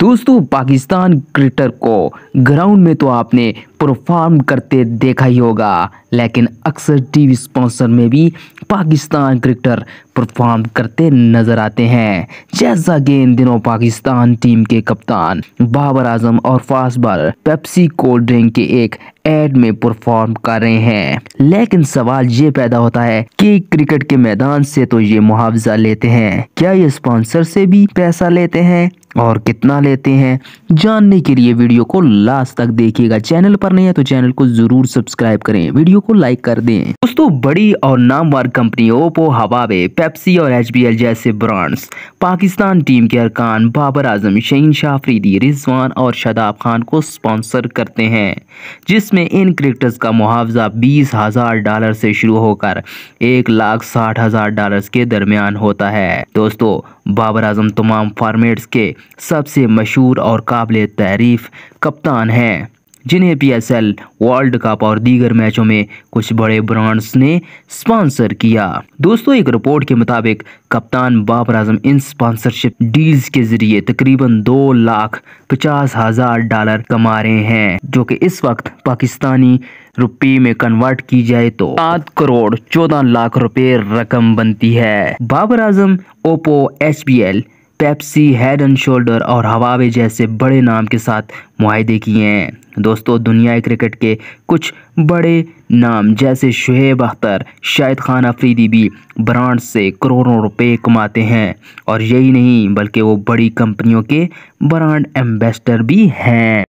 दोस्तों पाकिस्तान क्रिकेटर को ग्राउंड में तो आपने परफॉर्म करते देखा ही होगा लेकिन अक्सर टीवी स्पॉन्सर में भी पाकिस्तान क्रिकेटर परफॉर्म करते नजर आते हैं जैसा कि इन दिनों पाकिस्तान टीम के कप्तान बाबर आजम और fast bowler Pepsi cold drink के एक एड में परफॉर्म कर रहे हैं लेकिन सवाल ये पैदा होता है कि क्रिकेट के मैदान से तो ये मुआवजा लेते हैं क्या ये स्पॉन्सर से भी पैसा लेते हैं और कितना लेते हैं जानने के लिए वीडियो को लास्ट तक देखिएगा चैनल पर नहीं है तो चैनल को जरूर सब्सक्राइब करें वीडियो को लाइक कर दें दोस्तों बड़ी और नामवर कंपनी ओपो हवावे पेप्सी और एच जैसे ब्रांड्स पाकिस्तान टीम के अरकान बाबर आजम शहीन शाफरीदी रिजवान और शदाब खान को स्पॉन्सर करते हैं जिसमें इन क्रिकेटर्स का मुआवजा बीस डॉलर से शुरू होकर एक लाख डॉलर के दरमियान होता है दोस्तों बाबर अजम तमाम फार्मेट्स के सबसे मशहूर और काबिल तारीफ कप्तान हैं जिन्हें एल वर्ल्ड कप और दीगर मैचों में कुछ बड़े ब्रांड्स ने स्पॉन्सर किया दोस्तों एक रिपोर्ट के मुताबिक कप्तान बाबर आजम इन स्पॉन्सरशिप डील्स के जरिए तकरीबन दो लाख पचास हजार डॉलर कमा रहे हैं जो कि इस वक्त पाकिस्तानी रुपये में कन्वर्ट की जाए तो सात करोड़ चौदह लाख रुपए रकम बनती है Babar Azam Oppo H Pepsi head and shoulder और हवावे जैसे बड़े नाम के साथ माहदे किए हैं दोस्तों दुनियाई क्रिकेट के कुछ बड़े नाम जैसे शुहेब अख्तर शाहिद खान अफरीदी भी ब्रांड से करोड़ों रुपए कमाते हैं और यही नहीं बल्कि वो बड़ी कंपनियों के ब्रांड एम्बेसडर भी हैं